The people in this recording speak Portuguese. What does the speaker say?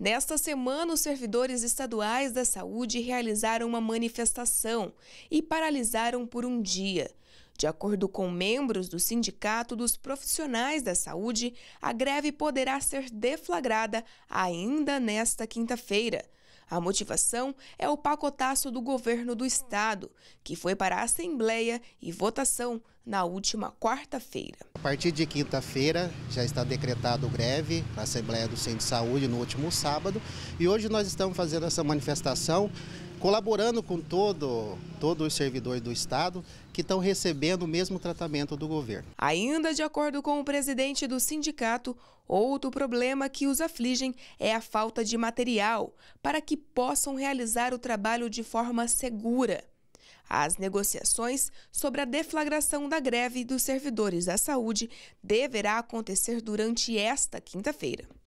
Nesta semana, os servidores estaduais da saúde realizaram uma manifestação e paralisaram por um dia. De acordo com membros do Sindicato dos Profissionais da Saúde, a greve poderá ser deflagrada ainda nesta quinta-feira. A motivação é o pacotaço do governo do estado, que foi para a Assembleia e votação na última quarta-feira. A partir de quinta-feira já está decretado greve na Assembleia do Centro de Saúde no último sábado e hoje nós estamos fazendo essa manifestação colaborando com todo, todos os servidores do Estado que estão recebendo o mesmo tratamento do governo. Ainda de acordo com o presidente do sindicato, outro problema que os afligem é a falta de material para que possam realizar o trabalho de forma segura. As negociações sobre a deflagração da greve dos servidores da saúde deverá acontecer durante esta quinta-feira.